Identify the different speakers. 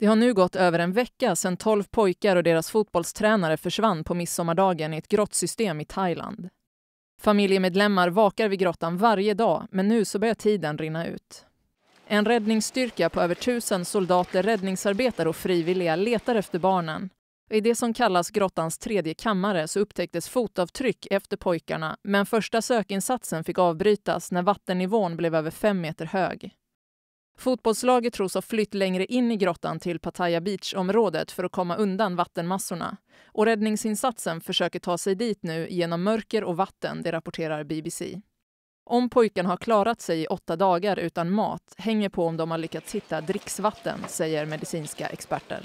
Speaker 1: Det har nu gått över en vecka sedan tolv pojkar och deras fotbollstränare försvann på midsommardagen i ett grottsystem i Thailand. Familjemedlemmar vakar vid grottan varje dag, men nu så börjar tiden rinna ut. En räddningsstyrka på över tusen soldater, räddningsarbetare och frivilliga letar efter barnen. I det som kallas grottans tredje kammare så upptäcktes fotavtryck efter pojkarna men första sökinsatsen fick avbrytas när vattennivån blev över fem meter hög. Fotbollslaget tros ha flytt längre in i grottan till Pattaya Beach-området för att komma undan vattenmassorna. Och räddningsinsatsen försöker ta sig dit nu genom mörker och vatten, det rapporterar BBC. Om pojken har klarat sig i åtta dagar utan mat hänger på om de har lyckats hitta dricksvatten, säger medicinska experter.